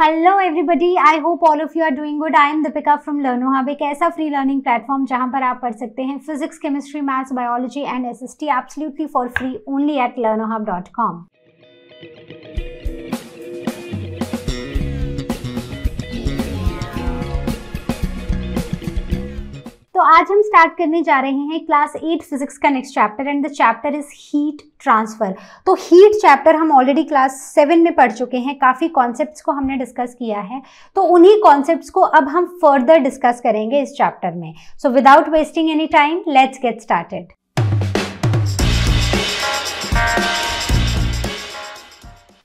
Hello everybody I hope all of you are doing good I am Deepika from Learno Hub एक ऐसा free learning platform जहां पर आप पढ़ सकते हैं physics chemistry maths biology and SST absolutely for free only at Learno Hub dot com तो आज हम स्टार्ट करने जा रहे हैं क्लास एट फिजिक्स का next chapter and the chapter is heat transfer तो हीट चैप्टर हम ऑलरेडी क्लास सेवन में पढ़ चुके हैं काफ़ी कॉन्सेप्ट को हमने डिस्कस किया है तो उन्हीं कॉन्सेप्ट को अब हम फर्दर डिस्कस करेंगे इस चैप्टर में so without wasting any time let's get started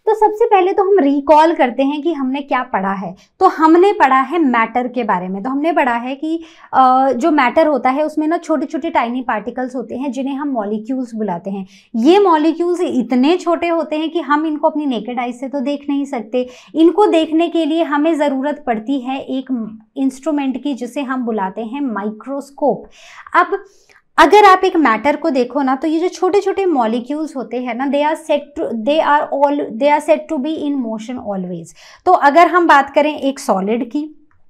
तो सबसे पहले तो हम रिकॉल करते हैं कि हमने क्या पढ़ा है तो हमने पढ़ा है मैटर के बारे में तो हमने पढ़ा है कि जो मैटर होता है उसमें ना छोटे छोटे टाइनी पार्टिकल्स होते हैं जिन्हें हम मॉलिक्यूल्स बुलाते हैं ये मॉलिक्यूल्स इतने छोटे होते हैं कि हम इनको अपनी नेकेड आइज से तो देख नहीं सकते इनको देखने के लिए हमें ज़रूरत पड़ती है एक इंस्ट्रूमेंट की जिसे हम बुलाते हैं माइक्रोस्कोप अब अगर आप एक मैटर को देखो ना तो ये जो छोटे छोटे मॉलिक्यूल्स होते हैं ना they are set to they are all they are set to be in motion always तो अगर हम बात करें एक सॉलिड की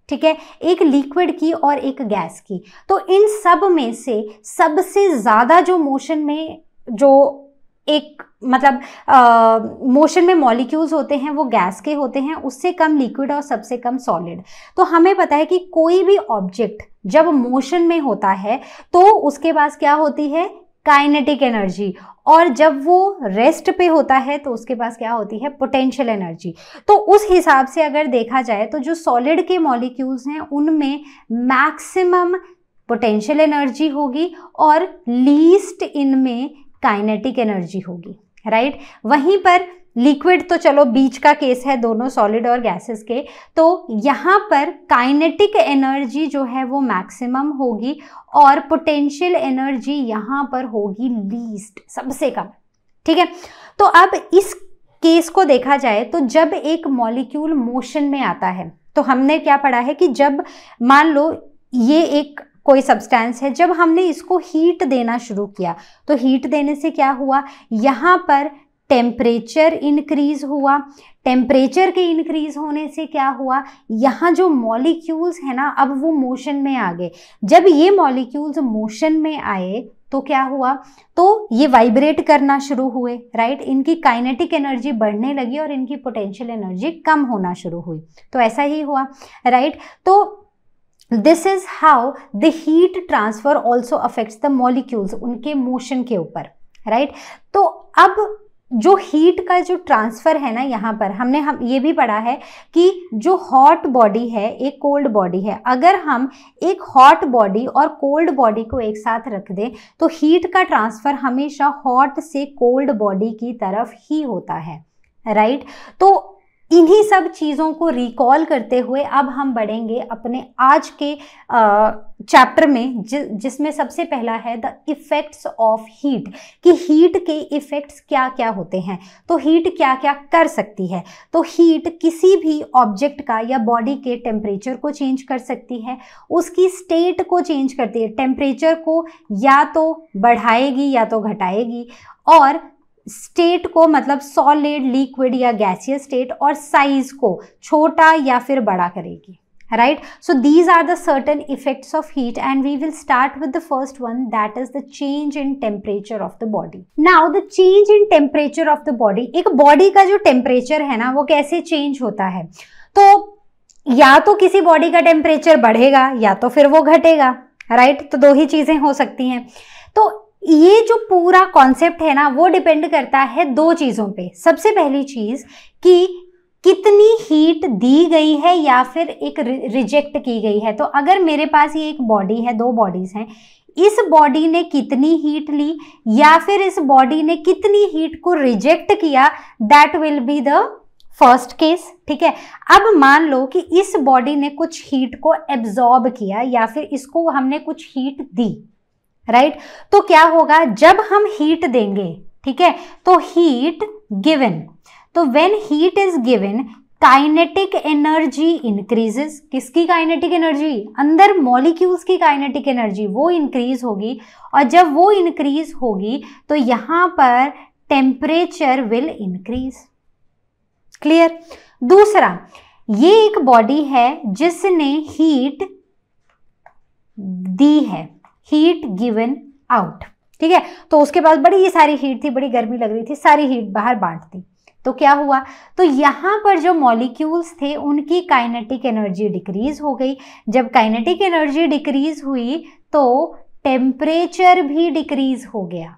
ठीक है एक लिक्विड की और एक गैस की तो इन सब में से सबसे ज़्यादा जो मोशन में जो एक मतलब मोशन में मॉलिक्यूल्स होते हैं वो गैस के होते हैं उससे कम लिक्विड और सबसे कम सॉलिड तो हमें पता है कि कोई भी ऑब्जेक्ट जब मोशन में होता है तो उसके पास क्या होती है काइनेटिक एनर्जी और जब वो रेस्ट पे होता है तो उसके पास क्या होती है पोटेंशियल एनर्जी तो उस हिसाब से अगर देखा जाए तो जो सॉलिड के मॉलिक्यूल्स हैं उनमें मैक्सिमम पोटेंशियल एनर्जी होगी और लीस्ट इनमें काइनेटिक एनर्जी होगी राइट right? वहीं पर लिक्विड तो चलो बीच का केस है दोनों सॉलिड और गैसेस के तो यहाँ पर काइनेटिक एनर्जी जो है वो मैक्सिमम होगी और पोटेंशियल एनर्जी यहाँ पर होगी लीस्ट सबसे कम ठीक है तो अब इस केस को देखा जाए तो जब एक मॉलिक्यूल मोशन में आता है तो हमने क्या पढ़ा है कि जब मान लो ये एक कोई सब्सटेंस है जब हमने इसको हीट देना शुरू किया तो हीट देने से क्या हुआ यहाँ पर टेम्परेचर इंक्रीज हुआ टेम्परेचर के इंक्रीज होने से क्या हुआ यहाँ जो मॉलिक्यूल्स हैं ना अब वो मोशन में आ गए जब ये मॉलिक्यूल्स मोशन में आए तो क्या हुआ तो ये वाइब्रेट करना शुरू हुए राइट इनकी काइनेटिक एनर्जी बढ़ने लगी और इनकी पोटेंशियल एनर्जी कम होना शुरू हुई तो ऐसा ही हुआ राइट तो this is how the heat transfer also affects the molecules उनके मोशन के ऊपर राइट right? तो अब जो हीट का जो ट्रांसफ़र है ना यहाँ पर हमने हम ये भी पढ़ा है कि जो हॉट बॉडी है एक कोल्ड बॉडी है अगर हम एक हॉट बॉडी और कोल्ड बॉडी को एक साथ रख दें तो हीट का ट्रांसफ़र हमेशा हॉट से कोल्ड बॉडी की तरफ ही होता है राइट right? तो इन्हीं सब चीज़ों को रिकॉल करते हुए अब हम बढ़ेंगे अपने आज के चैप्टर में जि, जिसमें सबसे पहला है द इफ़ेक्ट्स ऑफ हीट कि हीट के इफ़ेक्ट्स क्या क्या होते हैं तो हीट क्या क्या कर सकती है तो हीट किसी भी ऑब्जेक्ट का या बॉडी के टेम्परेचर को चेंज कर सकती है उसकी स्टेट को चेंज करती है टेम्परेचर को या तो बढ़ाएगी या तो घटाएगी और स्टेट को मतलब सॉलिड लिक्विड या गैसियस स्टेट और साइज को छोटा या फिर बड़ा करेगी right so these are the certain effects of heat and we will start with the first one that is the change in temperature of the body now the change in temperature of the body एक बॉडी का जो temperature है ना वो कैसे change होता है तो या तो किसी बॉडी का टेम्परेचर बढ़ेगा या तो फिर वो घटेगा राइट right? तो दो ही चीजें हो सकती हैं तो ये जो पूरा कॉन्सेप्ट है ना वो डिपेंड करता है दो चीज़ों पे सबसे पहली चीज़ कि कितनी हीट दी गई है या फिर एक रिजेक्ट की गई है तो अगर मेरे पास ये एक बॉडी है दो बॉडीज़ हैं इस बॉडी ने कितनी हीट ली या फिर इस बॉडी ने कितनी हीट को रिजेक्ट किया that will be the first case ठीक है अब मान लो कि इस बॉडी ने कुछ हीट को एब्जॉर्ब किया या फिर इसको हमने कुछ हीट दी राइट right? तो क्या होगा जब हम हीट देंगे ठीक है तो हीट गिवन तो when heat is given kinetic energy increases किसकी काइनेटिक एनर्जी अंदर मॉलिक्यूल्स की काइनेटिक एनर्जी वो इंक्रीज होगी और जब वो इंक्रीज होगी तो यहां पर टेम्परेचर विल इंक्रीज क्लियर दूसरा ये एक बॉडी है जिसने हीट दी है हीट गिवन आउट ठीक है तो उसके बाद बड़ी ये सारी हीट थी बड़ी गर्मी लग रही थी सारी हीट बाहर बांट दी तो क्या हुआ तो यहाँ पर जो मॉलिक्यूल्स थे उनकी काइनेटिक एनर्जी डिक्रीज हो गई जब काइनेटिक एनर्जी डिक्रीज हुई तो टेम्परेचर भी डिक्रीज हो गया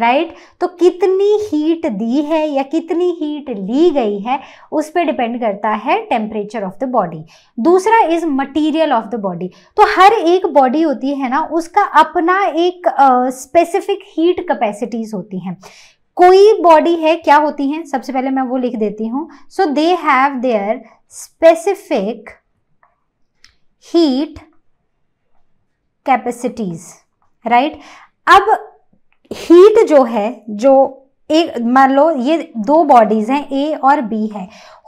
राइट तो कितनी हीट दी है या कितनी हीट ली गई है उस पर डिपेंड करता है टेम्परेचर ऑफ द बॉडी दूसरा is material of the body तो हर एक बॉडी होती है ना उसका अपना एक स्पेसिफिक हीट कैपेसिटीज होती हैं कोई बॉडी है क्या होती हैं सबसे पहले मैं वो लिख देती हूँ so they have their specific heat capacities right अब हीट जो है जो एक मान लो ये दो बॉडीज़ हैं ए और बी है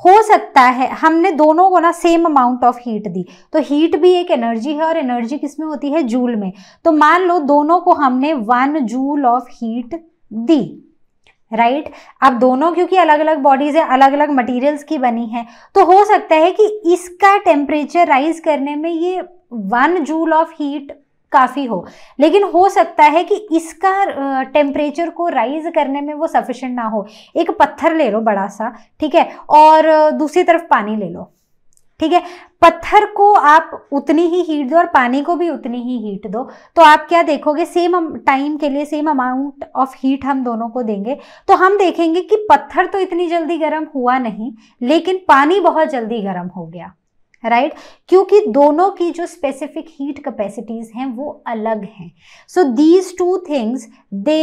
हो सकता है हमने दोनों को ना सेम अमाउंट ऑफ हीट दी तो हीट भी एक एनर्जी है और एनर्जी किस में होती है जूल में तो मान लो दोनों को हमने वन जूल ऑफ हीट दी राइट right? अब दोनों क्योंकि अलग अलग बॉडीज है अलग अलग मटेरियल्स की बनी है तो हो सकता है कि इसका टेम्परेचर राइज करने में ये वन जूल ऑफ हीट काफ़ी हो लेकिन हो सकता है कि इसका टेम्परेचर को राइज करने में वो सफिशेंट ना हो एक पत्थर ले लो बड़ा सा ठीक है और दूसरी तरफ पानी ले लो ठीक है पत्थर को आप उतनी ही हीट दो और पानी को भी उतनी ही हीट दो तो आप क्या देखोगे सेम टाइम के लिए सेम अमाउंट ऑफ हीट हम दोनों को देंगे तो हम देखेंगे कि पत्थर तो इतनी जल्दी गर्म हुआ नहीं लेकिन पानी बहुत जल्दी गर्म हो गया राइट right? क्योंकि दोनों की जो स्पेसिफिक हीट कैपेसिटीज हैं वो अलग हैं so these two things they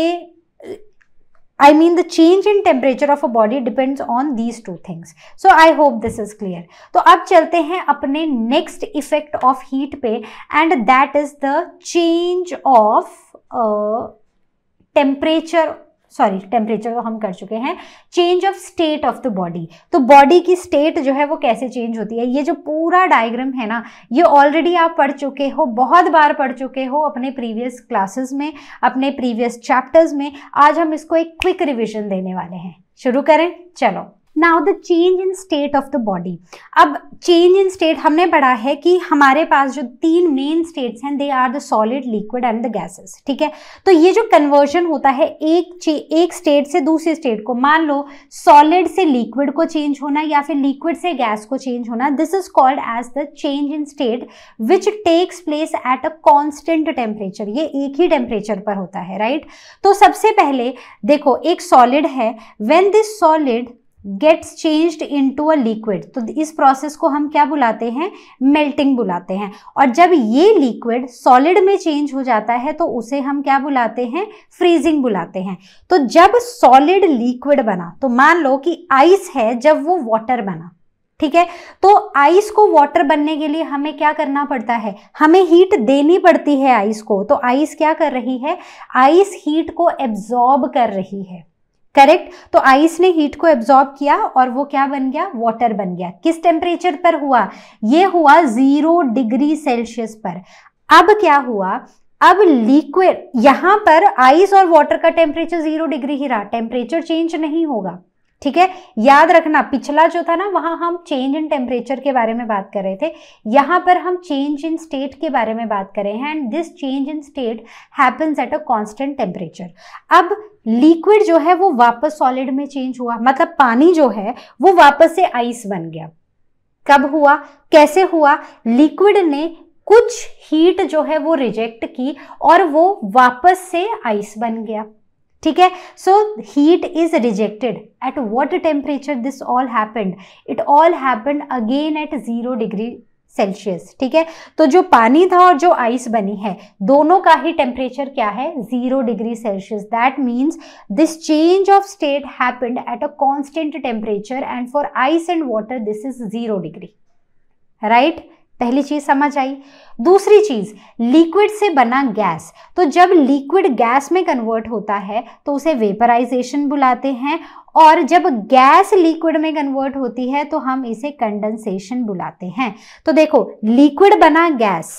I mean the change in temperature of a body depends on these two things so I hope this is clear तो अब चलते हैं अपने नेक्स्ट इफेक्ट ऑफ हीट पे and that is the change of temperature sorry temperature तो हम कर चुके हैं change of state of the body तो बॉडी की स्टेट जो है वो कैसे चेंज होती है ये जो पूरा डायग्राम है ना ये ऑलरेडी आप पढ़ चुके हो बहुत बार पढ़ चुके हो अपने प्रीवियस क्लासेस में अपने प्रीवियस चैप्टर्स में आज हम इसको एक क्विक रिविजन देने वाले हैं शुरू करें चलो now the change in state of the body अब चेंज इन स्टेट हमने पढ़ा है कि हमारे पास जो तीन मेन स्टेट्स हैं they are the solid liquid and the gases ठीक है तो ये जो कन्वर्जन होता है एक एक स्टेट से दूसरे स्टेट को मान लो सॉलिड से लिक्विड को चेंज होना या फिर लिक्विड से गैस को चेंज होना this is called as the change in state which takes place at a constant temperature ये एक ही टेम्परेचर पर होता है राइट right? तो सबसे पहले देखो एक सॉलिड है when this solid gets changed to a liquid तो इस प्रोसेस को हम क्या बुलाते हैं मेल्टिंग बुलाते हैं और जब ये लिक्विड सॉलिड में चेंज हो जाता है तो उसे हम क्या बुलाते हैं फ्रीजिंग बुलाते हैं तो जब सॉलिड लिक्विड बना तो मान लो कि आइस है जब वो वाटर बना ठीक है तो आइस को वाटर बनने के लिए हमें क्या करना पड़ता है हमें हीट देनी पड़ती है आइस को तो आइस क्या कर रही है आइस हीट को एब्जॉर्ब कर रही है करेक्ट तो आइस ने हीट को एब्जॉर्ब किया और वो क्या बन गया वाटर बन गया किस टेम्परेचर पर हुआ ये हुआ जीरो डिग्री सेल्सियस पर अब क्या हुआ अब लिक्विड यहां पर आइस और वाटर का टेम्परेचर जीरो डिग्री ही रहा टेम्परेचर चेंज नहीं होगा ठीक है याद रखना पिछला जो था ना वहां हम चेंज इन टेम्परेचर के बारे में बात कर रहे थे यहां पर हम चेंज इन स्टेट के बारे में बात कर रहे हैं and this change in state happens at a constant temperature अब लिक्विड जो है वो वापस सॉलिड में चेंज हुआ मतलब पानी जो है वो वापस से आइस बन गया कब हुआ कैसे हुआ लिक्विड ने कुछ हीट जो है वो रिजेक्ट की और वो वापस से आइस बन गया ठीक है so heat is rejected at what temperature this all happened it all happened again at zero degree Celsius ठीक है तो जो पानी था और जो आइस बनी है दोनों का ही टेम्परेचर क्या है zero degree Celsius that means this change of state happened at a constant temperature and for ice and water this is zero degree right पहली चीज समझ आई दूसरी चीज लिक्विड से बना गैस तो जब लिक्विड गैस में कन्वर्ट होता है तो उसे वेपराइजेशन बुलाते हैं और जब गैस लिक्विड में कन्वर्ट होती है तो हम इसे कंडेंसेशन बुलाते हैं तो देखो लिक्विड बना गैस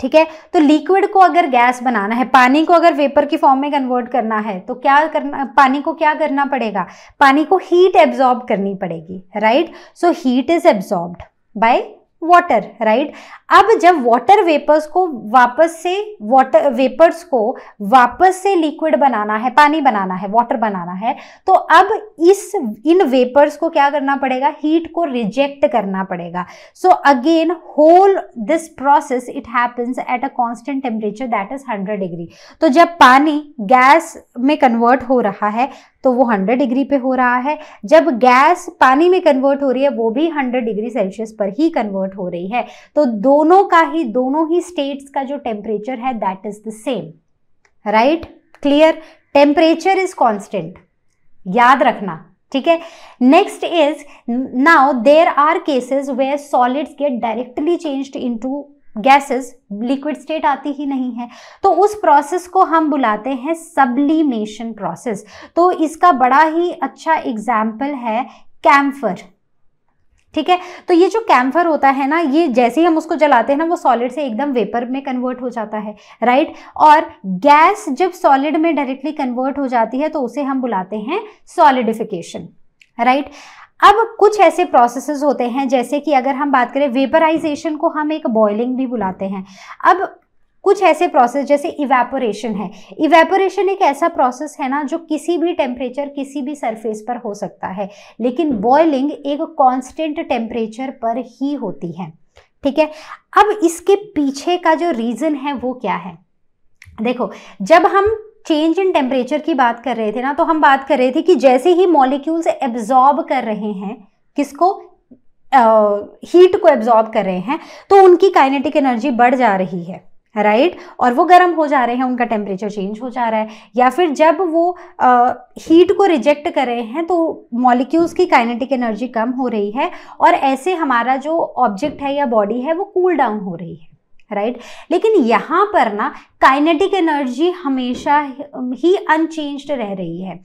ठीक है तो लिक्विड को अगर गैस बनाना है पानी को अगर वेपर की फॉर्म में कन्वर्ट करना है तो क्या करना पानी को क्या करना पड़ेगा पानी को हीट एब्जॉर्ब करनी पड़ेगी right so heat is absorbed by water, right? अब जब वाटर वेपर्स को वापस से वाटर वेपर्स को वापस से लिक्विड बनाना है पानी बनाना है वाटर बनाना है तो अब इस इन वेपर्स को क्या करना पड़ेगा हीट को रिजेक्ट करना पड़ेगा so again whole this process it happens at a constant temperature that is hundred degree तो जब पानी गैस में कन्वर्ट हो रहा है तो वो 100 डिग्री पे हो रहा है जब गैस पानी में कन्वर्ट हो रही है वो भी 100 डिग्री सेल्सियस पर ही कन्वर्ट हो रही है तो दो दोनों का ही दोनों ही स्टेट्स का जो टेम्परेचर है that is the same right clear temperature is constant याद रखना ठीक है next is now there are cases where solids get directly changed into gases liquid state आती ही नहीं है तो उस प्रोसेस को हम बुलाते हैं सबलीमेशन प्रोसेस तो इसका बड़ा ही अच्छा एग्जाम्पल है कैम्फर ठीक है तो ये जो कैम्फर होता है ना ये जैसे ही हम उसको जलाते हैं ना वो सॉलिड से एकदम वेपर में कन्वर्ट हो जाता है राइट और गैस जब सॉलिड में डायरेक्टली कन्वर्ट हो जाती है तो उसे हम बुलाते हैं सॉलिडिफिकेशन राइट अब कुछ ऐसे प्रोसेसेस होते हैं जैसे कि अगर हम बात करें वेपराइजेशन को हम एक बॉयलिंग भी बुलाते हैं अब कुछ ऐसे प्रोसेस जैसे इवेपोरेशन है इवेपोरेशन एक ऐसा प्रोसेस है ना जो किसी भी टेम्परेचर किसी भी सरफेस पर हो सकता है लेकिन बॉयलिंग एक कांस्टेंट टेम्परेचर पर ही होती है ठीक है अब इसके पीछे का जो रीज़न है वो क्या है देखो जब हम चेंज इन टेम्परेचर की बात कर रहे थे ना तो हम बात कर रहे थे कि जैसे ही मॉलिक्यूल्स एब्जॉर्ब कर रहे हैं किसको हीट uh, को एब्जॉर्ब कर रहे हैं तो उनकी काइनेटिक एनर्जी बढ़ जा रही है राइट right? और वो गर्म हो जा रहे हैं उनका टेम्परेचर चेंज हो जा रहा है या फिर जब वो हीट को रिजेक्ट कर रहे हैं तो मॉलिक्यूल्स की काइनेटिक एनर्जी कम हो रही है और ऐसे हमारा जो ऑब्जेक्ट है या बॉडी है वो कूल cool डाउन हो रही है राइट right? लेकिन यहाँ पर ना काइनेटिक एनर्जी हमेशा ही अनचेंज्ड रह रही है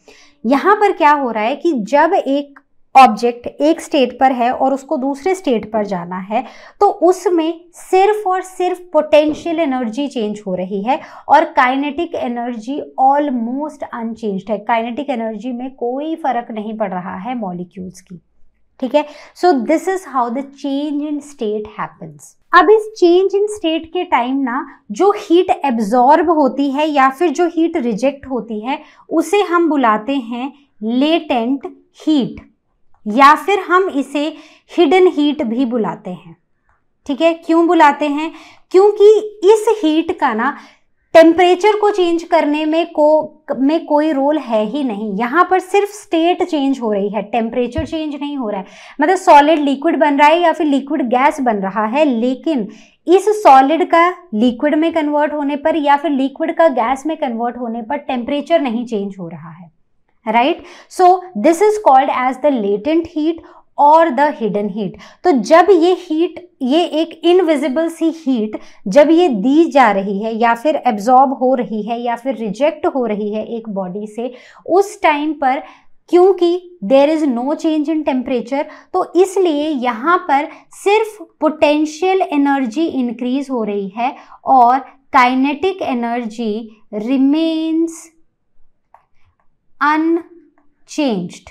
यहाँ पर क्या हो रहा है कि जब एक ऑब्जेक्ट एक स्टेट पर है और उसको दूसरे स्टेट पर जाना है तो उसमें सिर्फ और सिर्फ पोटेंशियल एनर्जी चेंज हो रही है और काइनेटिक एनर्जी ऑलमोस्ट अनचेंज्ड है काइनेटिक एनर्जी में कोई फ़र्क नहीं पड़ रहा है मॉलिक्यूल्स की ठीक है so this is how the change in state happens अब इस चेंज इन स्टेट के टाइम ना जो हीट एब्जॉर्ब होती है या फिर जो हीट रिजेक्ट होती है उसे हम बुलाते हैं लेटेंट हीट या फिर हम इसे हिडन हीट भी बुलाते हैं ठीक है क्यों बुलाते हैं क्योंकि इस हीट का ना टेम्परेचर को चेंज करने में को में कोई रोल है ही नहीं यहाँ पर सिर्फ स्टेट चेंज हो रही है टेम्परेचर चेंज नहीं हो रहा है मतलब सॉलिड लिक्विड बन रहा है या फिर लिक्विड गैस बन रहा है लेकिन इस सॉलिड का लिक्विड में कन्वर्ट होने पर या फिर लिक्विड का गैस में कन्वर्ट होने पर टेम्परेचर नहीं चेंज हो रहा है right so this is called as the latent heat और द हिडन हीट तो जब ये हीट ये एक इनविजिबल सी हीट जब ये दी जा रही है या फिर एब्जॉर्ब हो रही है या फिर रिजेक्ट हो रही है एक बॉडी से उस टाइम पर क्योंकि there is no change in temperature तो इसलिए यहाँ पर सिर्फ पोटेंशियल एनर्जी इंक्रीज हो रही है और kinetic energy remains unchanged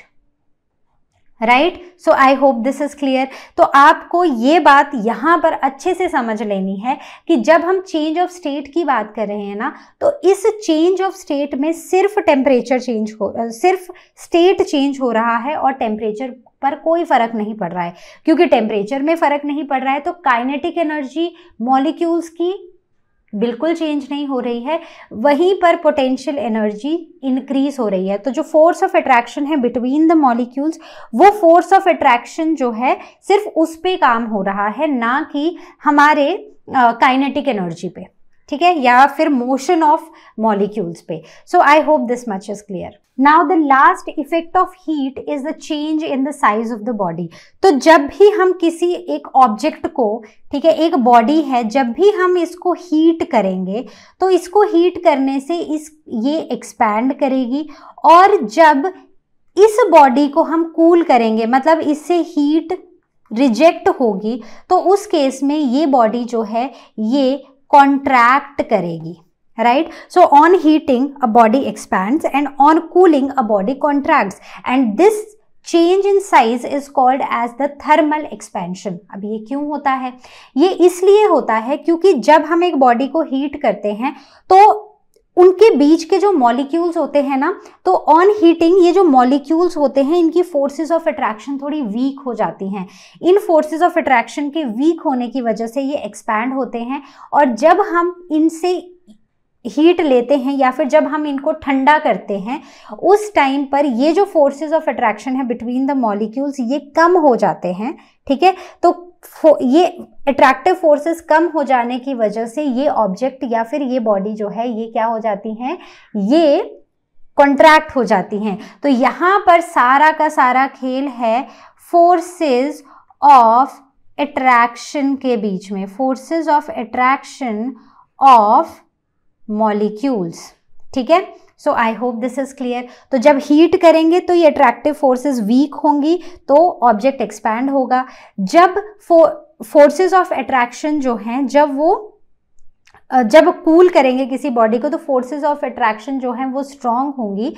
right so I hope this is clear तो आपको ये बात यहाँ पर अच्छे से समझ लेनी है कि जब हम चेंज ऑफ स्टेट की बात कर रहे हैं ना तो इस चेंज ऑफ स्टेट में सिर्फ टेम्परेचर चेंज हो सिर्फ स्टेट चेंज हो रहा है और टेम्परेचर पर कोई फर्क नहीं पड़ रहा है क्योंकि टेम्परेचर में फर्क नहीं पड़ रहा है तो काइनेटिक एनर्जी मॉलिक्यूल्स की बिल्कुल चेंज नहीं हो रही है वहीं पर पोटेंशियल एनर्जी इंक्रीज हो रही है तो जो फोर्स ऑफ अट्रैक्शन है बिटवीन द मॉलिक्यूल्स वो फोर्स ऑफ अट्रैक्शन जो है सिर्फ उस पर काम हो रहा है ना कि हमारे काइनेटिक uh, एनर्जी पे ठीक है या फिर मोशन ऑफ मॉलिक्यूल्स पे so I hope this much is clear now the last effect of heat is the change in the size of the body तो जब भी हम किसी एक ऑब्जेक्ट को ठीक है एक बॉडी है जब भी हम इसको हीट करेंगे तो इसको हीट करने से इस ये एक्सपैंड करेगी और जब इस बॉडी को हम कूल करेंगे मतलब इससे हीट रिजेक्ट होगी तो उस केस में ये बॉडी जो है ये कॉन्ट्रैक्ट करेगी right so on heating a body expands and on cooling a body contracts and this change in size is called as the thermal expansion अब ये क्यों होता है ये इसलिए होता है क्योंकि जब हम एक बॉडी को हीट करते हैं तो उनके बीच के जो मॉलिक्यूल्स होते हैं ना तो ऑन हीटिंग ये जो मॉलिक्यूल्स होते हैं इनकी फोर्सेस ऑफ अट्रैक्शन थोड़ी वीक हो जाती हैं इन फोर्सेस ऑफ अट्रैक्शन के वीक होने की वजह से ये एक्सपैंड होते हैं और जब हम इनसे हीट लेते हैं या फिर जब हम इनको ठंडा करते हैं उस टाइम पर ये जो फोर्सेस ऑफ अट्रैक्शन है बिटवीन द मॉलिक्यूल्स ये कम हो जाते हैं ठीक है तो ये अट्रैक्टिव फोर्सेस कम हो जाने की वजह से ये ऑब्जेक्ट या फिर ये बॉडी जो है ये क्या हो जाती हैं ये कॉन्ट्रैक्ट हो जाती हैं तो यहाँ पर सारा का सारा खेल है फोर्सेज ऑफ अट्रैक्शन के बीच में forces of attraction of molecules ठीक है so I hope this is clear तो जब हीट करेंगे तो ये अट्रैक्टिव फोर्सेस वीक होंगी तो ऑब्जेक्ट एक्सपैंड होगा जब फोर्सेस ऑफ अट्रैक्शन जो हैं जब वो जब कूल करेंगे किसी बॉडी को तो फोर्सेस ऑफ अट्रैक्शन जो हैं वो स्ट्रांग होंगी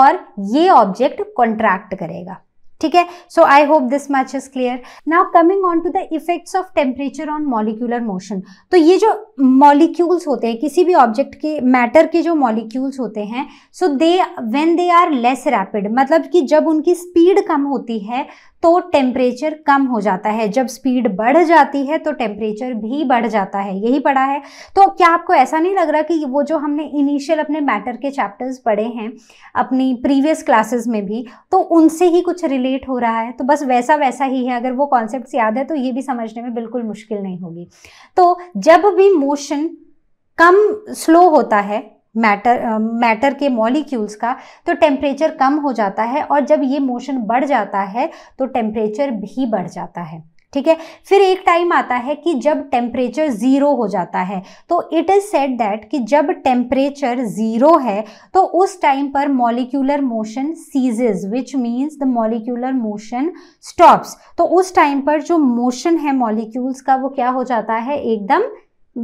और ये ऑब्जेक्ट कॉन्ट्रैक्ट करेगा ठीक है so I hope this much is clear now coming on to the effects of temperature on molecular motion तो ये जो मॉलिक्यूल्स होते हैं किसी भी ऑब्जेक्ट के मैटर के जो मॉलिक्यूल्स होते हैं so they when they are less rapid मतलब कि जब उनकी स्पीड कम होती है तो टेम्परेचर कम हो जाता है जब स्पीड बढ़ जाती है तो टेम्परेचर भी बढ़ जाता है यही पढ़ा है तो क्या आपको ऐसा नहीं लग रहा कि वो जो हमने इनिशियल अपने मैटर के चैप्टर्स पढ़े हैं अपनी प्रीवियस क्लासेस में भी तो उनसे ही कुछ रिलेट हो रहा है तो बस वैसा वैसा ही है अगर वो कॉन्सेप्ट याद है तो ये भी समझने में बिल्कुल मुश्किल नहीं होगी तो जब भी मोशन कम स्लो होता है मैटर मैटर के मॉलिक्यूल्स का तो टेम्परेचर कम हो जाता है और जब ये मोशन बढ़ जाता है तो टेम्परेचर भी बढ़ जाता है ठीक है फिर एक टाइम आता है कि जब टेम्परेचर ज़ीरो हो जाता है तो इट इज़ सेट दैट कि जब टेम्परेचर ज़ीरो है तो उस टाइम पर molecular motion ceases which means the molecular motion stops तो उस टाइम पर जो मोशन है मॉलिक्यूल्स का वो क्या हो जाता है एकदम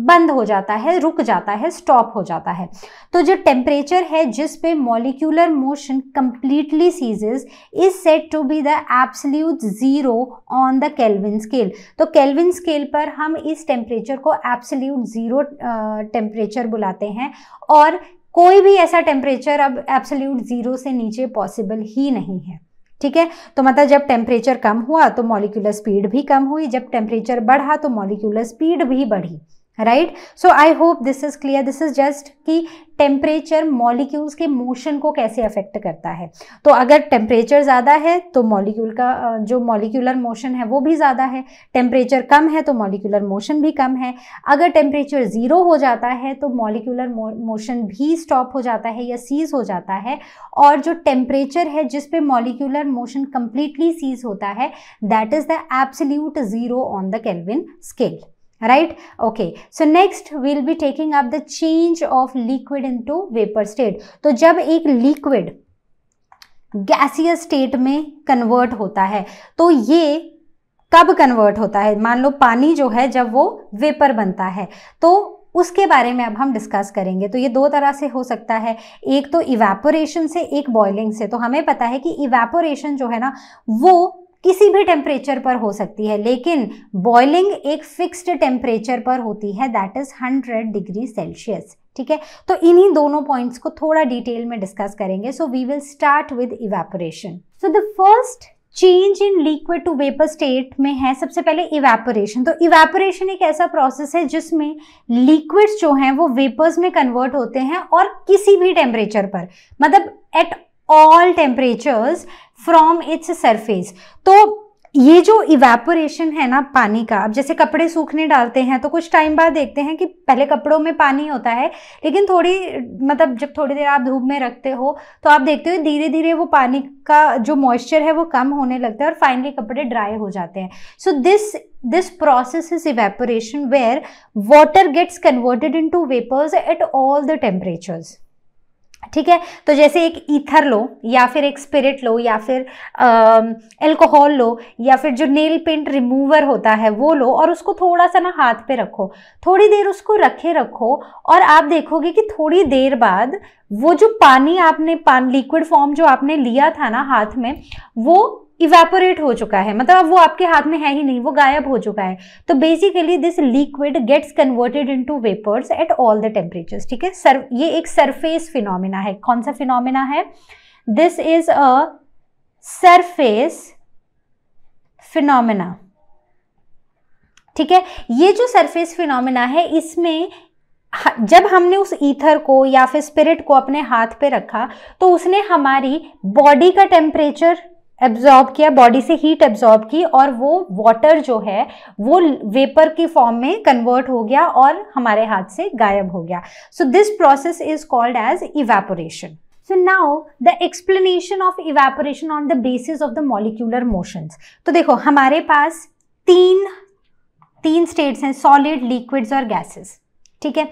बंद हो जाता है रुक जाता है स्टॉप हो जाता है तो जो टेम्परेचर है जिस पे molecular motion completely ceases is set to be the absolute zero on the Kelvin scale तो केल्विन स्केल पर हम इस टेम्परेचर को एब्सल्यूट ज़ीरो टेम्परेचर बुलाते हैं और कोई भी ऐसा टेम्परेचर अब एब्सल्यूट ज़ीरो से नीचे पॉसिबल ही नहीं है ठीक है तो मतलब जब टेम्परेचर कम हुआ तो मॉलिक्यूलर स्पीड भी कम हुई जब टेम्परेचर बढ़ा तो मॉलिक्यूलर स्पीड भी बढ़ी right so I hope this is clear this is just कि टेम्परेचर मॉलिक्यूल्स के मोशन को कैसे अफेक्ट करता है तो अगर टेम्परेचर ज़्यादा है तो मॉलिक्यूल का जो मॉलिक्यूलर मोशन है वो भी ज़्यादा है टेम्परेचर कम है तो मॉलिक्यूलर मोशन भी कम है अगर टेम्परेचर ज़ीरो हो जाता है तो मॉलिक्यूलर मोशन भी स्टॉप हो जाता है या सीज हो जाता है और जो टेम्परेचर है जिस पे मॉलिक्यूलर मोशन कम्प्लीटली सीज होता है that is the absolute zero on the Kelvin scale right okay so next we'll be taking up the change of liquid into vapor state तो jab ek liquid गैसीय state में convert होता है तो ये कब कन्वर्ट होता है मान लो पानी जो है जब वो वेपर बनता है तो उसके बारे में अब हम डिस्कस करेंगे तो ये दो तरह से हो सकता है एक तो इवेपोरेशन से एक बॉइलिंग से तो हमें पता है कि इवेपोरेशन जो है ना वो किसी भी टेम्परेचर पर हो सकती है लेकिन बॉइलिंग एक फिक्स्ड टेम्परेचर पर होती है that is hundred degree Celsius ठीक है तो इन्हीं दोनों पॉइंट्स को थोड़ा डिटेल में डिस्कस करेंगे so we will start with evaporation so the first change in liquid to vapour state में है सबसे पहले इवेपोरेशन तो इवेपोरेशन एक ऐसा प्रोसेस है जिसमें लिक्विड्स जो हैं वो वेपर्स में कन्वर्ट होते हैं और किसी भी टेम्परेचर पर मतलब at all temperatures from its surface तो ये जो इवेपोरेशन है ना पानी का अब जैसे कपड़े सूखने डालते हैं तो कुछ टाइम बाद देखते हैं कि पहले कपड़ों में पानी होता है लेकिन थोड़ी मतलब जब थोड़ी देर आप धूप में रखते हो तो आप देखते हो धीरे धीरे वो पानी का जो मॉइस्चर है वो कम होने लगता है और फाइनली कपड़े ड्राई हो जाते हैं so this this process is evaporation where water gets converted into vapours at all the temperatures ठीक है तो जैसे एक ईथर लो या फिर एक स्पिरिट लो या फिर एल्कोहल लो या फिर जो नेल पेंट रिमूवर होता है वो लो और उसको थोड़ा सा ना हाथ पे रखो थोड़ी देर उसको रखे रखो और आप देखोगे कि थोड़ी देर बाद वो जो पानी आपने पान लिक्विड फॉर्म जो आपने लिया था ना हाथ में वो इवेपोरेट हो चुका है मतलब अब वो आपके हाथ में है ही नहीं वो गायब हो चुका है तो basically this liquid gets converted into vapours at all the temperatures ठीक है सर ये एक सरफेस फिनोमिना है कौन सा फिनोमिना है this is a surface phenomena ठीक है ये जो सरफेस फिनोमिना है इसमें जब हमने उस ईथर को या फिर स्पिरिट को अपने हाथ पे रखा तो उसने हमारी बॉडी का टेम्परेचर एब्जॉर्ब किया बॉडी से हीट एब्जॉर्ब की और वो वाटर जो है वो वेपर के फॉर्म में कन्वर्ट हो गया और हमारे हाथ से गायब हो गया so this process is called as evaporation so now the explanation of evaporation on the basis of the molecular motions. तो देखो हमारे पास तीन तीन स्टेट्स हैं सॉलिड लिक्विड्स और गैसेस ठीक है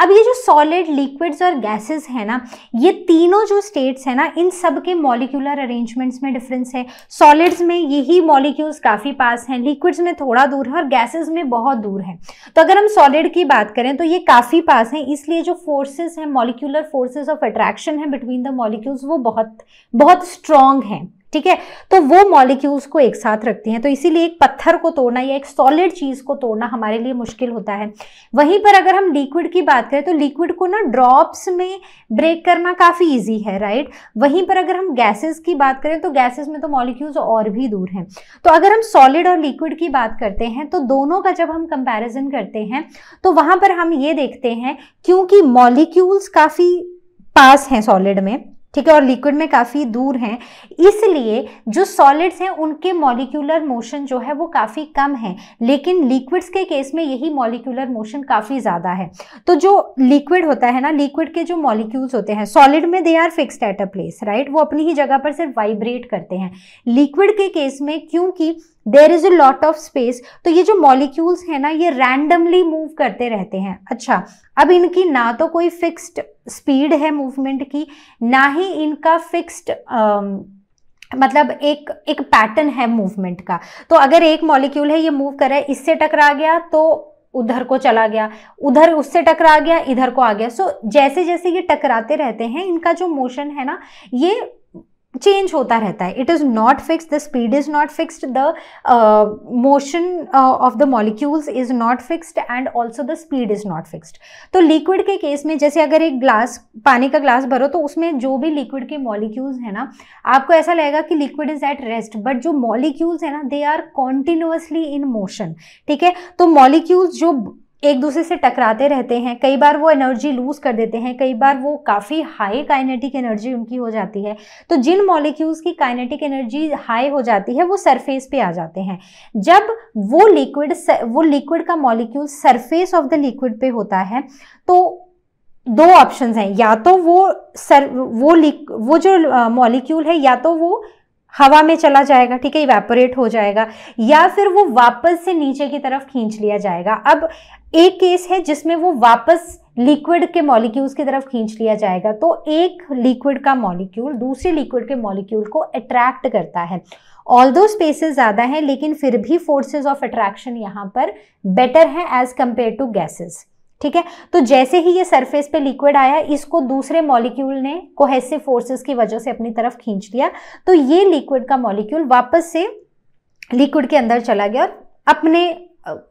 अब ये जो सॉलिड लिक्विड्स और गैसेस है ना ये तीनों जो स्टेट्स है ना इन सब के मॉलिक्यूलर अरेंजमेंट्स में डिफरेंस है सॉलिड्स में यही मॉलिक्यूल्स काफ़ी पास हैं लिक्विड्स में थोड़ा दूर है और गैसेज में बहुत दूर है तो अगर हम सॉलिड की बात करें तो ये काफ़ी पास हैं इसलिए जो फोर्सेज हैं मॉलिक्यूलर फोर्सेज ऑफ अट्रैक्शन है बिटवीन द मॉलिक्यूल्स वो बहुत बहुत स्ट्रांग हैं ठीक है तो वो मॉलिक्यूल्स को एक साथ रखती हैं तो इसीलिए एक पत्थर को तोड़ना या एक सॉलिड चीज़ को तोड़ना हमारे लिए मुश्किल होता है वहीं पर अगर हम लिक्विड की बात करें तो लिक्विड को ना ड्रॉप्स में ब्रेक करना काफ़ी ईजी है राइट वहीं पर अगर हम गैसेस की बात करें तो गैसेस में तो मॉलिक्यूल्स और भी दूर हैं तो अगर हम सॉलिड और लिक्विड की बात करते हैं तो दोनों का जब हम कंपेरिजन करते हैं तो वहाँ पर हम ये देखते हैं क्योंकि मॉलिक्यूल्स काफ़ी पास हैं सॉलिड में ठीक है और लिक्विड में काफ़ी दूर हैं इसलिए जो सॉलिड्स हैं उनके मॉलिक्यूलर मोशन जो है वो काफ़ी कम है लेकिन लिक्विड्स के केस में यही मॉलिक्यूलर मोशन काफ़ी ज़्यादा है तो जो लिक्विड होता है ना लिक्विड के जो मॉलिक्यूल्स होते हैं सॉलिड में they are fixed at a place right वो अपनी ही जगह पर सिर्फ वाइब्रेट करते हैं लिक्विड के केस में क्योंकि there is a lot of space तो ये जो मॉलिक्यूल्स हैं ना ये रैंडमली मूव करते रहते हैं अच्छा अब इनकी ना तो कोई फिक्स्ड स्पीड है मूवमेंट की ना ही इनका फिक्स्ड um, मतलब एक एक पैटर्न है मूवमेंट का तो अगर एक मॉलिक्यूल है ये मूव कर रहा है इससे टकरा गया तो उधर को चला गया उधर उससे टकरा गया इधर को आ गया सो so, जैसे जैसे ये टकराते रहते हैं इनका जो मोशन है ना ये चेंज होता रहता है it is not fix the speed is not fixed the motion of the molecules is not fixed and also the speed is not fixed तो लिक्विड के केस में जैसे अगर एक ग्लास पानी का ग्लास भरो तो उसमें जो भी लिक्विड के मॉलिक्यूल्स हैं ना आपको ऐसा लगेगा कि liquid is at rest but जो मॉलिक्यूल्स हैं ना they are continuously in motion ठीक है तो मॉलिक्यूल्स जो एक दूसरे से टकराते रहते हैं कई बार वो एनर्जी लूज़ कर देते हैं कई बार वो काफ़ी हाई काइनेटिक एनर्जी उनकी हो जाती है तो जिन मॉलिक्यूल्स की काइनेटिक एनर्जी हाई हो जाती है वो सरफेस पे आ जाते हैं जब वो लिक्विड वो लिक्विड का molecule surface of the liquid पे होता है तो दो ऑप्शंस हैं या तो वो सर वो लिक वो जो मॉलिक्यूल है या तो वो हवा में चला जाएगा ठीक है इवेपोरेट हो जाएगा या फिर वो वापस से नीचे की तरफ खींच लिया जाएगा अब एक केस है जिसमें वो वापस लिक्विड के मॉलिक्यूल्स की तरफ खींच लिया जाएगा तो एक लिक्विड का मॉलिक्यूल दूसरे लिक्विड के मॉलिक्यूल को अट्रैक्ट करता है ऑल दो स्पेसेस ज़्यादा हैं लेकिन फिर भी फोर्सेज ऑफ अट्रैक्शन यहाँ पर बेटर हैं एज कंपेयर टू गैसेज ठीक है तो जैसे ही ये सरफेस पे लिक्विड आया इसको दूसरे मॉलिक्यूल ने कोहेसिव फोर्सेस की वजह से अपनी तरफ खींच लिया तो ये लिक्विड का मॉलिक्यूल वापस से लिक्विड के अंदर चला गया और अपने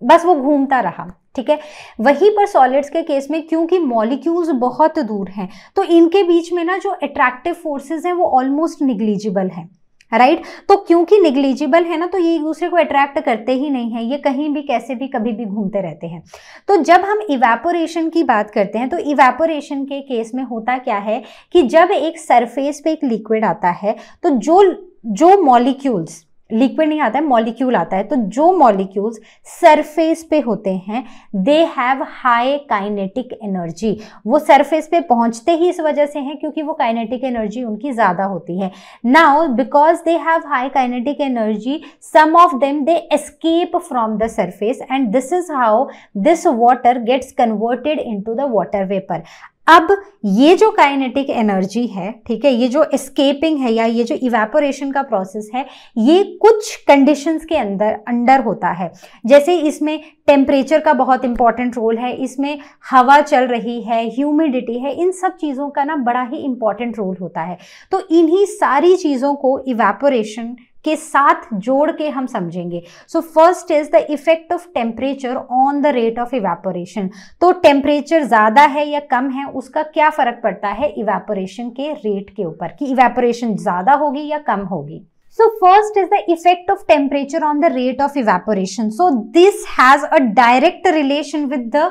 बस वो घूमता रहा ठीक है वहीं पर सॉलिड्स के केस में क्योंकि मॉलिक्यूल्स बहुत दूर हैं तो इनके बीच में ना जो अट्रैक्टिव फोर्सेस हैं वो ऑलमोस्ट निग्लिजिबल हैं राइट right? तो क्योंकि निग्लिजिबल है ना तो ये एक दूसरे को अट्रैक्ट करते ही नहीं है ये कहीं भी कैसे भी कभी भी घूमते रहते हैं तो जब हम इवेपोरेशन की बात करते हैं तो इवेपोरेशन के केस में होता क्या है कि जब एक सरफेस पे एक लिक्विड आता है तो जो जो मॉलिक्यूल्स लिक्विड नहीं आता है मॉलिक्यूल आता है तो जो मॉलिक्यूल्स सरफेस पे होते हैं they have high kinetic energy वो सरफेस पे पहुंचते ही इस वजह से हैं क्योंकि वो काइनेटिक एनर्जी उनकी ज़्यादा होती है now because they have high kinetic energy some of them they escape from the surface and this is how this water gets converted in the water vapour अब ये जो काइनेटिक एनर्जी है ठीक है ये जो एस्केपिंग है या ये जो इवेपोरेशन का प्रोसेस है ये कुछ कंडीशंस के अंदर अंडर होता है जैसे इसमें टेम्परेचर का बहुत इंपॉर्टेंट रोल है इसमें हवा चल रही है ह्यूमिडिटी है इन सब चीज़ों का ना बड़ा ही इंपॉर्टेंट रोल होता है तो इन्हीं सारी चीज़ों को इवेपोरेशन के साथ जोड़ के हम समझेंगे so first is the effect of temperature on the rate of evaporation तो टेम्परेचर ज्यादा है या कम है उसका क्या फर्क पड़ता है इवेपोरेशन के रेट के ऊपर कि इवेपोरेशन ज्यादा होगी या कम होगी so first is the effect of temperature on the rate of evaporation so this has a direct relation with the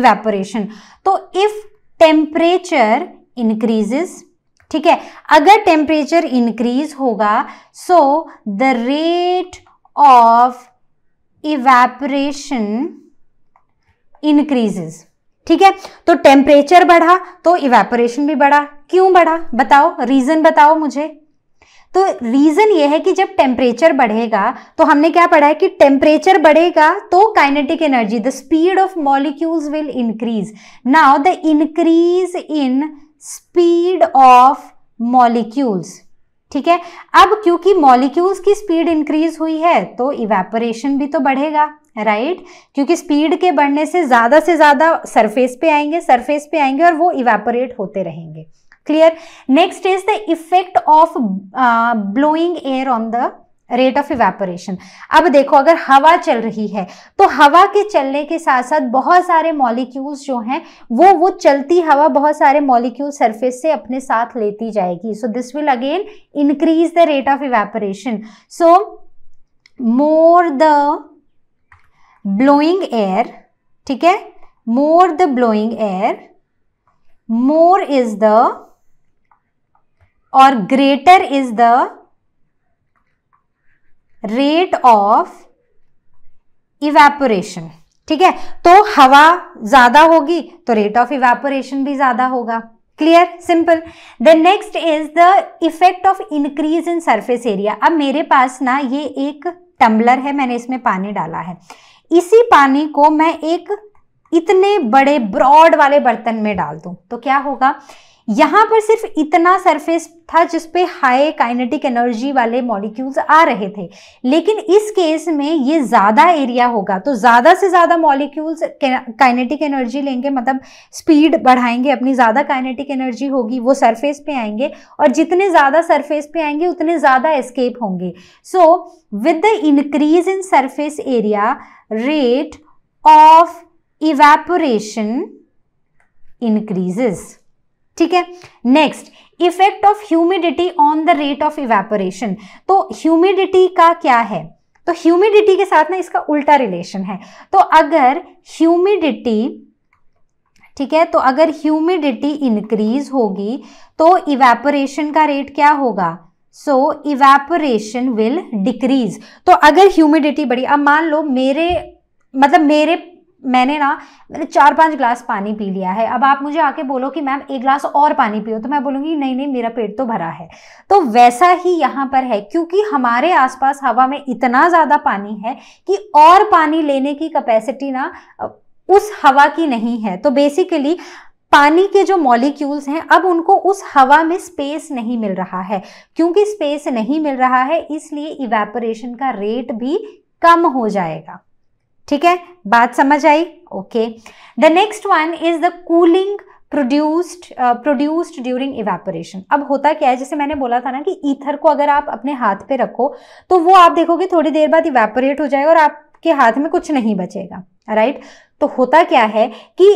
evaporation तो इफ टेम्परेचर इंक्रीजेस ठीक है अगर टेम्परेचर इंक्रीज होगा so the rate of evaporation increases ठीक है तो temperature बढ़ा तो इवेपोरेशन भी बढ़ा क्यों बढ़ा बताओ रीजन बताओ मुझे तो रीजन ये है कि जब टेम्परेचर बढ़ेगा तो हमने क्या पढ़ा है कि टेम्परेचर बढ़ेगा तो kinetic energy the speed of molecules will increase now the increase in speed of molecules ठीक है अब क्योंकि मॉलिक्यूल्स की स्पीड इंक्रीज हुई है तो इवेपोरेशन भी तो बढ़ेगा राइट right? क्योंकि स्पीड के बढ़ने से ज़्यादा से ज़्यादा सरफेस पे आएंगे सरफेस पे आएंगे और वो इवेपोरेट होते रहेंगे clear next is the effect of blowing air on the rate of evaporation अब देखो अगर हवा चल रही है तो हवा के चलने के साथ साथ बहुत सारे मॉलिक्यूल्स जो हैं वो वो चलती हवा बहुत सारे मॉलिक्यूल सरफेस से अपने साथ लेती जाएगी so this will again increase the rate of evaporation so more the blowing air ठीक है more the blowing air more is the और greater is the rate of evaporation ठीक है तो हवा ज्यादा होगी तो रेट ऑफ इवेपोरेशन भी ज्यादा होगा clear simple the next is the effect of increase in surface area अब मेरे पास ना ये एक टम्बलर है मैंने इसमें पानी डाला है इसी पानी को मैं एक इतने बड़े ब्रॉड वाले बर्तन में डाल दूं तो क्या होगा यहां पर सिर्फ इतना सरफेस था जिस पे हाई काइनेटिक एनर्जी वाले मॉलिक्यूल्स आ रहे थे लेकिन इस केस में ये ज़्यादा एरिया होगा तो ज़्यादा से ज़्यादा मॉलिक्यूल्स काइनेटिक एनर्जी लेंगे मतलब स्पीड बढ़ाएंगे अपनी ज़्यादा काइनेटिक एनर्जी होगी वो सरफेस पे आएंगे और जितने ज़्यादा सरफेस पे आएंगे उतने ज़्यादा एस्केप होंगे so with the increase in surface area rate of evaporation increases ठीक है next effect of humidity on the rate of evaporation तो ह्यूमिडिटी का क्या है तो ह्यूमिडिटी के साथ ना इसका उल्टा रिलेशन है तो अगर ह्यूमिडिटी ठीक है तो अगर ह्यूमिडिटी इंक्रीज होगी तो इवेपोरेशन का रेट क्या होगा सो इवेपोरेशन विल डिक्रीज तो अगर ह्यूमिडिटी बढ़ी अब मान लो मेरे मतलब मेरे मैंने ना मैंने चार पांच ग्लास पानी पी लिया है अब आप मुझे आके बोलो कि मैम एक ग्लास और पानी पियो तो मैं बोलूँगी नहीं नहीं मेरा पेट तो भरा है तो वैसा ही यहाँ पर है क्योंकि हमारे आसपास हवा में इतना ज़्यादा पानी है कि और पानी लेने की कैपेसिटी ना उस हवा की नहीं है तो बेसिकली पानी के जो मॉलिक्यूल्स हैं अब उनको उस हवा में स्पेस नहीं मिल रहा है क्योंकि स्पेस नहीं मिल रहा है इसलिए इवेपोरेशन का रेट भी कम हो जाएगा ठीक है बात समझ आई okay the next one is the cooling produced produced during evaporation अब होता क्या है जैसे मैंने बोला था ना कि ईथर को अगर आप अपने हाथ पे रखो तो वो आप देखोगे थोड़ी देर बाद इवेपोरेट हो जाएगा और आपके हाथ में कुछ नहीं बचेगा राइट right? तो होता क्या है कि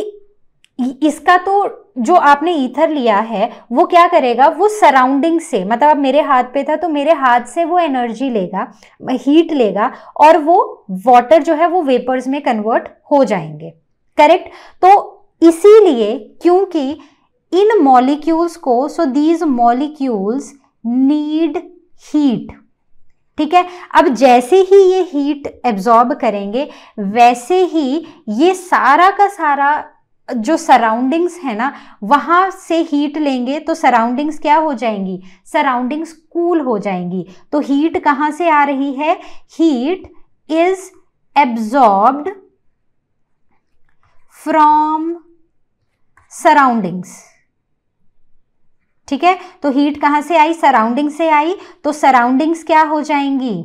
इसका तो जो आपने ईथर लिया है वो क्या करेगा वो सराउंडिंग से मतलब अब मेरे हाथ पे था तो मेरे हाथ से वो एनर्जी लेगा हीट लेगा और वो वाटर जो है वो वेपर्स में कन्वर्ट हो जाएंगे करेक्ट तो इसीलिए क्योंकि इन मॉलिक्यूल्स को so these molecules need heat ठीक है अब जैसे ही ये हीट एब्जॉर्ब करेंगे वैसे ही ये सारा का सारा जो सराउंडिंग्स है ना वहाँ से हीट लेंगे तो सराउंडिंग्स क्या हो जाएंगी सराउंडिंग्स कूल हो जाएंगी तो हीट कहाँ से आ रही है heat is absorbed from surroundings ठीक है तो हीट कहाँ से आई सराउंडिंग से आई तो सराउंडिंग्स क्या हो जाएंगी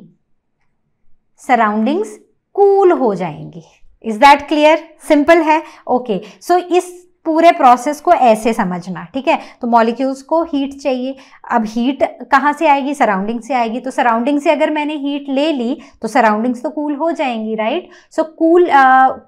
सराउंडिंग्स कूल हो जाएंगी इज दैट क्लियर सिंपल है ओके okay. सो so, इस पूरे प्रोसेस को ऐसे समझना ठीक है तो मॉलिक्यूल्स को हीट चाहिए अब हीट कहाँ से आएगी सराउंडिंग से आएगी तो सराउंडिंग से अगर मैंने हीट ले ली तो सराउंडिंग्स तो कूल cool हो जाएंगी right so cool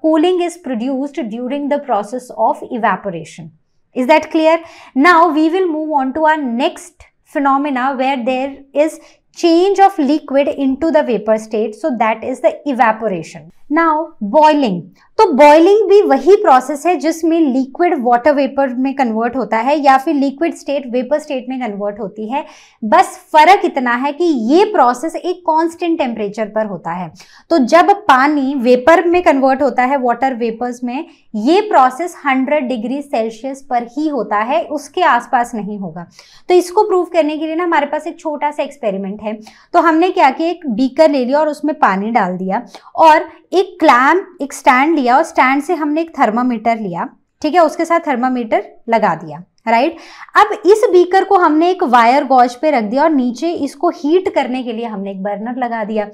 cooling is produced during the process of evaporation is that clear now we will move on to our next where where is change of liquid into the vapour state so that is the evaporation Now boiling. तो boiling भी वही process है जिसमें liquid water vapour में convert होता है या फिर लिक्विड स्टेट वेपर स्टेट में कन्वर्ट होती है बस फर्क इतना है कि ये प्रोसेस एक कांस्टेंट टेम्परेचर पर होता है तो जब पानी वेपर में कन्वर्ट होता है वाटर वेपर्स में ये प्रोसेस 100 डिग्री सेल्सियस पर ही होता है उसके आसपास नहीं होगा तो इसको प्रूव करने के लिए ना हमारे पास एक छोटा सा एक्सपेरिमेंट है तो हमने क्या किया एक बीकर ले लिया और उसमें पानी डाल दिया और एक क्लैम्प एक स्टैंड लिया और स्टैंड से हमने एक थर्मामीटर लिया ठीक है उसके साथ थर्मामीटर लगा दिया राइट अब इस बीकर को हमने एक वायर गॉज पे रख दिया और नीचे इसको हीट करने के लिए हमने एक बर्नर लगा दिया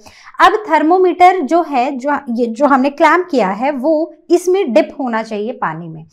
अब थर्मोमीटर जो है जो ये जो हमने क्लैम्प किया है वो इसमें डिप होना चाहिए पानी में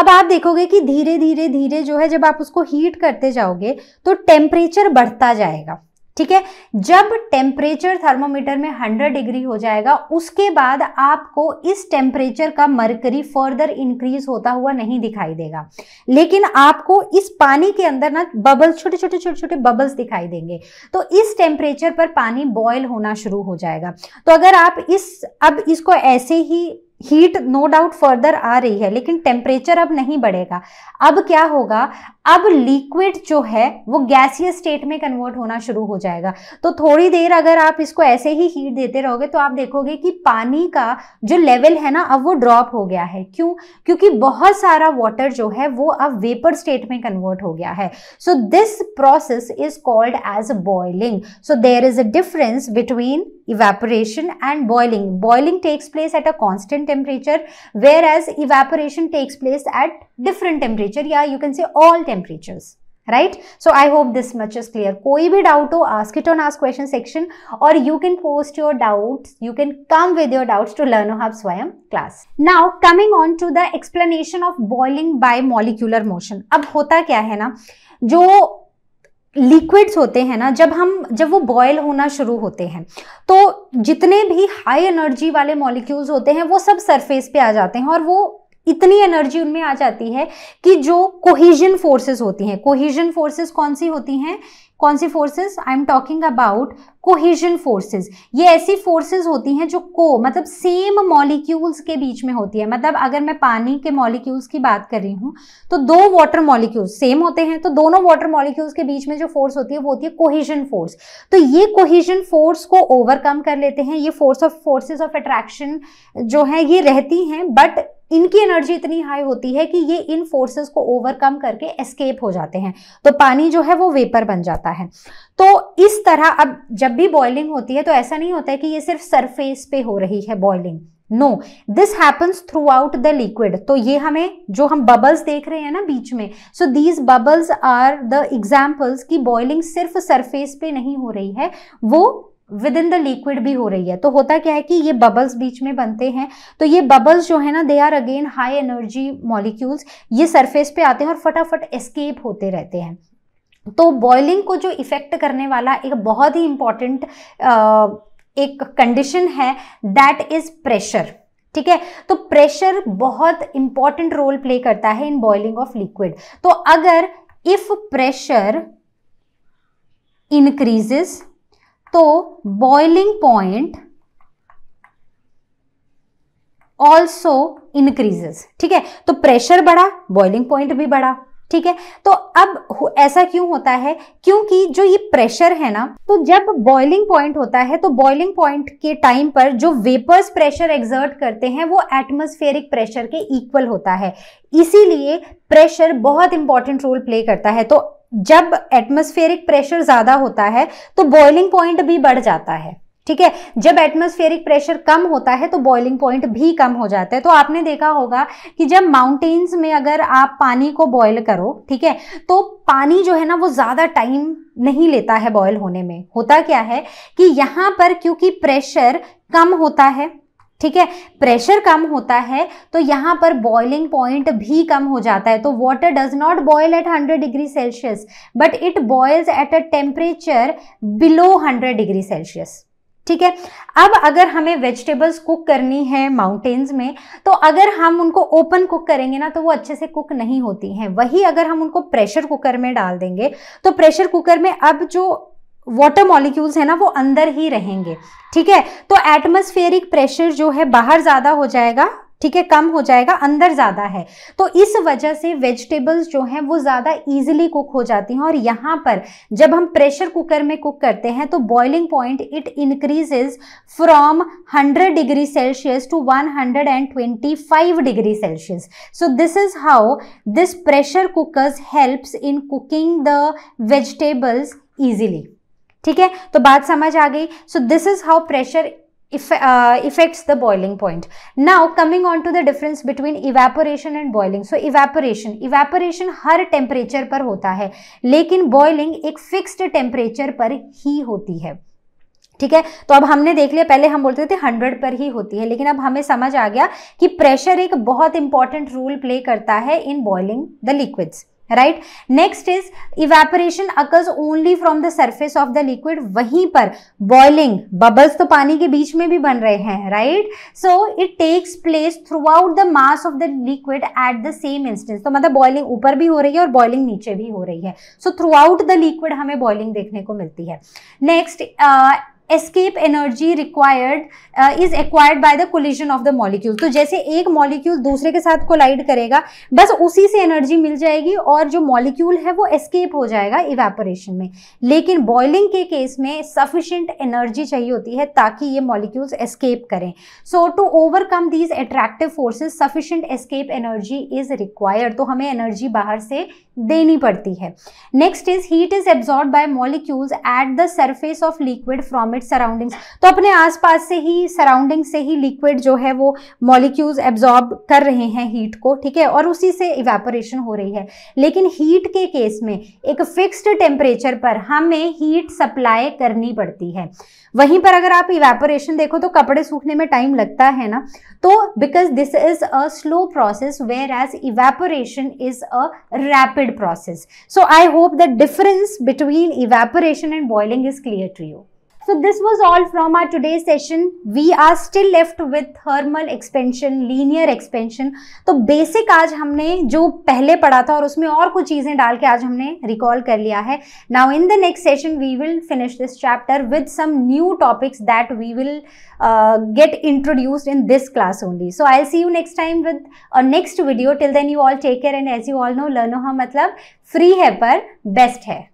अब आप देखोगे कि धीरे धीरे धीरे जो है जब आप उसको हीट करते जाओगे तो टेम्परेचर बढ़ता जाएगा ठीक है जब टेम्परेचर थर्मोमीटर में 100 डिग्री हो जाएगा उसके बाद आपको इस टेम्परेचर का मरकरी फर्दर इंक्रीज होता हुआ नहीं दिखाई देगा लेकिन आपको इस पानी के अंदर ना बबल्स छोटे छोटे छोटे छोटे बबल्स दिखाई देंगे तो इस टेम्परेचर पर पानी बॉयल होना शुरू हो जाएगा तो अगर आप इस अब इसको ऐसे ही हीट नो डाउट फर्दर आ रही है लेकिन टेम्परेचर अब नहीं बढ़ेगा अब क्या होगा अब लिक्विड जो है वो गैसीय स्टेट में कन्वर्ट होना शुरू हो जाएगा तो थोड़ी देर अगर आप इसको ऐसे ही हीट देते रहोगे तो आप देखोगे कि पानी का जो लेवल है ना अब वो ड्रॉप हो गया है क्यों क्योंकि बहुत सारा वाटर जो है वो अब वेपर स्टेट में कन्वर्ट हो गया है so this process is called as boiling so there is a difference between evaporation and boiling boiling takes place at a constant temperature whereas evaporation takes place at different temperature yeah you can say all temperatures right so i hope this much is clear koi bhi doubt ho ask it on ask question section or you can post your doubts you can come with your doubts to learn hub swayam class now coming on to the explanation of boiling by molecular motion ab hota kya hai na jo liquids होते हैं ना जब हम जब वो boil होना शुरू होते हैं तो जितने भी हाई एनर्जी वाले मॉलिक्यूल्स होते हैं वो सब सरफेस पे आ जाते हैं और वो इतनी एनर्जी उनमें आ जाती है कि जो कोहिजन फोर्सेस होती हैं कोहिजन फोर्सेस कौन सी होती हैं कौन सी forces I am talking about cohesion forces ये ऐसी फोर्सेस होती हैं जो को मतलब सेम मॉलिक्यूल्स के बीच में होती है मतलब अगर मैं पानी के मॉलिक्यूल्स की बात कर रही हूँ तो दो वाटर मॉलिक्यूल्स सेम होते हैं तो दोनों वाटर मॉलिक्यूल्स के बीच में जो फोर्स होती है वो होती है कोहिजन फोर्स तो ये कोहिजन फोर्स को ओवरकम कर लेते हैं ये force of forces of attraction जो है ये रहती हैं बट इनकी एनर्जी इतनी हाई होती है कि ये इन फोर्सेस को ओवरकम करके एस्केप हो जाते हैं तो पानी जो है वो वेपर बन जाता है जाता है तो इस तरह अब जब भी बॉइलिंग होती है तो ऐसा नहीं होता है कि ये सिर्फ सरफेस पे हो रही है boiling no this happens throughout the liquid तो ये हमें जो हम बबल्स देख रहे हैं ना बीच में so these bubbles are the examples की बॉइलिंग सिर्फ सरफेस पे नहीं हो रही है वो विद इन द लिक्विड भी हो रही है तो होता क्या है कि ये बबल्स बीच में बनते हैं तो ये बबल्स जो है ना they are again high energy molecules ये सरफेस पे आते हैं और फटाफट एस्केप होते रहते हैं तो बॉइलिंग को जो इफ़ेक्ट करने वाला एक बहुत ही इंपॉर्टेंट एक कंडीशन है दैट इज़ प्रेशर ठीक है तो प्रेशर बहुत इंपॉर्टेंट रोल प्ले करता है इन बॉइलिंग ऑफ लिक्विड तो अगर इफ प्रेशर इंक्रीजेस तो बॉइलिंग पॉइंट ऑल्सो इंक्रीजेस ठीक है तो प्रेशर बढ़ा बॉइलिंग पॉइंट भी बढ़ा ठीक है तो अब ऐसा क्यों होता है क्योंकि जो ये प्रेशर है ना तो जब बॉइलिंग पॉइंट होता है तो बॉइलिंग पॉइंट के टाइम पर जो वेपर्स प्रेशर एग्जर्ट करते हैं वो एटमोस्फेरिक प्रेशर के इक्वल होता है इसीलिए प्रेशर बहुत इंपॉर्टेंट रोल प्ले करता है तो जब एटमोस्फेरिक प्रेशर ज़्यादा होता है तो बॉइलिंग पॉइंट भी बढ़ जाता है ठीक है जब एटमोस्फेरिक प्रेशर कम होता है तो बॉइलिंग पॉइंट भी कम हो जाता है तो आपने देखा होगा कि जब माउंटेन्स में अगर आप पानी को बॉयल करो ठीक है तो पानी जो है ना वो ज़्यादा टाइम नहीं लेता है बॉयल होने में होता क्या है कि यहाँ पर क्योंकि प्रेशर कम होता है ठीक है प्रेशर कम होता है तो यहाँ पर बॉइलिंग पॉइंट भी कम हो जाता है तो water does not boil at 100 degree Celsius but it boils at a temperature below 100 degree Celsius ठीक है अब अगर हमें वेजिटेबल्स कुक करनी है माउंटेन्स में तो अगर हम उनको ओपन कुक करेंगे ना तो वो अच्छे से कुक नहीं होती हैं वही अगर हम उनको प्रेशर कुकर में डाल देंगे तो प्रेशर कुकर में अब जो वाटर मॉलिक्यूल्स है ना वो अंदर ही रहेंगे ठीक है तो एटमोस्फेरिक प्रेशर जो है बाहर ज़्यादा हो जाएगा ठीक है कम हो जाएगा अंदर ज़्यादा है तो इस वजह से वेजिटेबल्स जो हैं वो ज़्यादा इजीली कुक हो जाती हैं और यहां पर जब हम प्रेशर कुकर में कुक करते हैं तो boiling point it increases from 100 degree Celsius to 125 degree Celsius so this is how this pressure cookers helps in cooking the vegetables easily ठीक है तो बात समझ आ गई so this is how pressure effects the boiling point now coming on to the difference between evaporation and boiling so evaporation evaporation हर temperature पर होता है लेकिन बॉइलिंग एक फिक्सड टेम्परेचर पर ही होती है ठीक है तो अब हमने देख लिया पहले हम बोलते थे हंड्रेड पर ही होती है लेकिन अब हमें समझ आ गया कि प्रेशर एक बहुत इंपॉर्टेंट रोल प्ले करता है in boiling the liquids right next is evaporation occurs only from the surface of the liquid वहीं पर बॉइलिंग बबल्स तो पानी के बीच में भी बन रहे हैं right so it takes place throughout the mass of the liquid at the same instance तो मतलब बॉइलिंग ऊपर भी हो रही है और बॉइलिंग नीचे भी हो रही है so throughout the liquid हमें बॉइलिंग देखने को मिलती है next escape energy required is acquired by the collision of the molecule तो जैसे एक मॉलिक्यूल दूसरे के साथ कोलाइड करेगा बस उसी से एनर्जी मिल जाएगी और जो मॉलिक्यूल है वो एस्केप हो जाएगा इवेपोरेशन में लेकिन बॉइलिंग के केस में सफिशियंट एनर्जी चाहिए होती है ताकि ये मॉलिक्यूल्स एस्केप करें so to overcome these attractive forces sufficient escape energy is required तो हमें एनर्जी बाहर से देनी पड़ती है next is heat is absorb by molecules at the surface of liquid from it right surroundings तो अपने आसपास से ही सराउंडिंग से ही लिक्विड जो है वो मॉलिक्यूल्स एब्जॉर्ब कर रहे हैं हीट को ठीक है और उसी से इवेपोरेशन हो रही है लेकिन हीट के केस में एक फिक्स्ड टेम्परेचर पर हमें हीट सप्लाई करनी पड़ती है वहीं पर अगर आप इवेपोरेशन देखो तो कपड़े सूखने में टाइम लगता है ना तो because this is a slow process whereas evaporation is a rapid process so I hope the difference between evaporation and boiling is clear to you So this was all from our today's session. We are still left with thermal expansion, linear expansion. तो basic आज हमने जो पहले पढ़ा था और उसमें और कुछ चीज़ें डाल के आज हमने recall कर लिया है Now in the next session we will finish this chapter with some new topics that we will uh, get introduced in this class only. So I'll see you next time with a next video. Till then you all take care and as you all know, learn ha matlab free है पर best है.